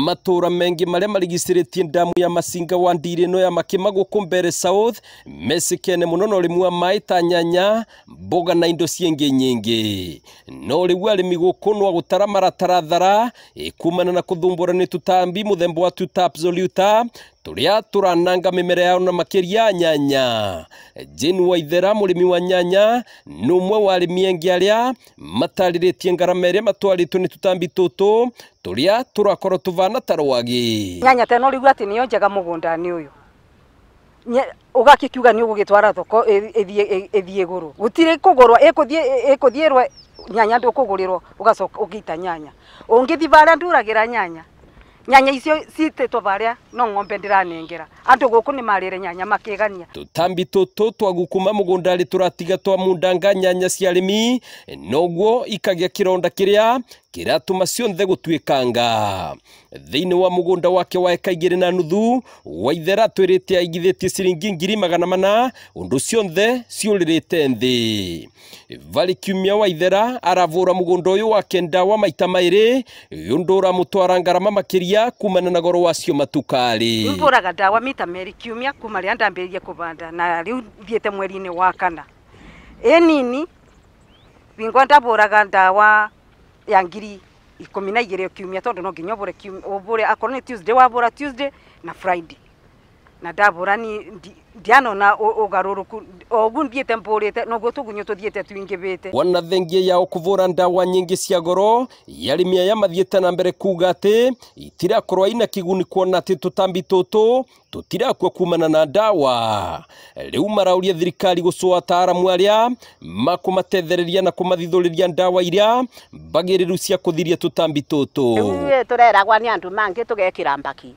matora mengi maria marigiciritie damu ya masinga wa ndiri no ya makima guku mbere south mesikene muno na urimi wa ta nyanya mboga na indo ciingi nyingi no riu arimi guku no gutara maratarathara ikumana na kuthumbura ni tutambi muthembo wa tutapzoluta turia turananga mimera yao na makiria nyanya jini wa ithera murimi wa nyanya ni umwe wa arimi engi aria matariritie ngarama iria matwaritwo ni tutambi tutu turia turakorwo tuvana ta rwagi nyanya teno rigu ati niyo njega mugundani uyu ugaki kiuga ni ugugitwara thoko ithie iguru gutire kugurwa ikuthierwa nyanya ndukugurirwo ugacoka ugiita nyanya ungithi varia nduragira nyanya nyanya icio ciitĩtwo baria no ng'ombe ndiranengera andå gå nä marä re nyanya makigania tutambi tåtå twa gukuma må gå ndarä twa mundanga nyanya cia arĩmi noguo ikagĩa kironda kĩrĩa kiratuma cionthe gutuikanga thiini wa mugunda wake wa eka igiri na nuthu waithera twirite aigithitie ciringi ngiri magana mana undu cionthe ciuririte nthi vali kiumia waithera aravura mugunda uyu wake wa maita mairi undu uramutwara ngarama makiria mbia kumana na goro wacio matukari mburaga ndawa mita meri kiumia kuma anda ndambiririe kubanda na riu thiete mweri ni wa kana ä nini vingwanda ndaburaga ndawa ya ngiri ikumi na igä kiumia tondå no nginya å mbå re akorwo nä tuesday wabå tuesday na friday na ndabura ni ndianona ugaruruku ogu thiete mburite noguo tugunyu tuthiete twingivite wona thengie yao kuvura ndawa nyingi cia goro mia ya mathiite na mbere kuga ati itirakorwa ina kiguni kuona ati tutambi tutu tutirakua kumana na ndawa riu marauria thirikari gucua tara aria makumatethereria na kumathithuriria ndawa iria mbagiriru cia kuthiria tutambi tutu tureragwa ni andu mangi tugekira mbaki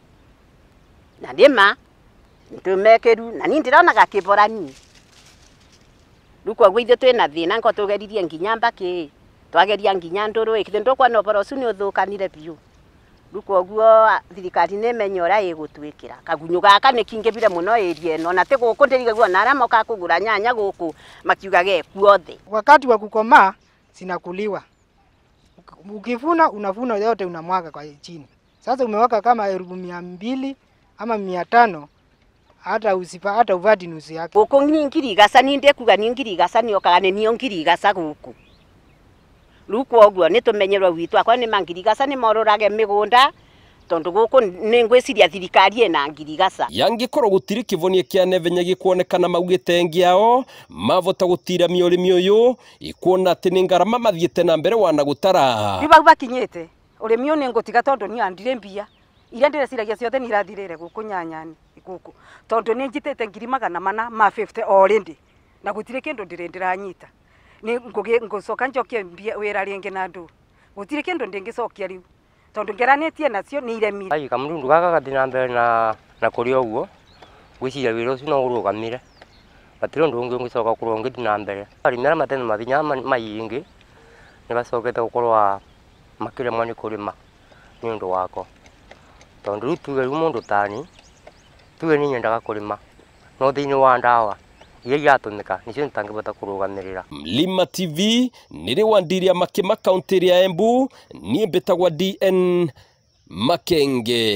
na nima ndumekiru na ni ndirona gakiborani riu koguo ithe twina thina ngo tugeririe nginya mbaki twageria nginya nduru ikithi ndukwana uboro ucio ni uthukanire biu riu koguo thirikari ni menya igutwikira kagunyu gaka ni kingibire muno iria ino na ti guku ndirigagua na aria moka kugura nyanya guku makiuga gekuothe wakati wa kukoma sinakuliwa ukivuna unavuna yote unamwaga kwa chini sasa umeweka kama elfu mia mbili ama mia tano hata usipa hata uvati nusu yake uko guku ngingirigasa ninde kuga gasa ni okaga ni nio gasa guku ogwa ni tumenyerwa witu akwa ni mangiri gasa ni mororage migunda tondu guku ni ngwiciria thirikari ena ngiri gasa ngirigaca yangikorwo gutiri kivonie kia nevenya gikuonekana maugite ngiao mavota gutira miori mioyo ikuona ati ni ngarama mathiite na mbere wana gutara ni bakinyete bakinyite urimi ni ngutiga tondu ni andire mbia ndire ndireciragia ciothe ni irathirire guku nyanyani guku tondu ni njitete ngiri magana mana ma 50 already na gutire kindu ndire ndiranyita ni ngugi ngucoka njokie mbia wira ringi na ndu gutire kindu ndingicokia riu tondu ngeranitie nacio ni iremire ai kamrundu gaka gathi na mbere na na kuria uguo gwiciria wira ucio no urugamire batire undu ungi ungicoka kurwa ungithi na mbere arimi aria matena mathinya maingi ni bacokete gukorwa makiremwa ni kurima ni undu wako tondu riu tuge riu tani tuwe ni nyendaga kurima no thiini wa ndawa iria iratumika nicio nitangivota kurugamirira mlima tv niri wandiria makima kaunti ya embu nie mbitagwa dn makenge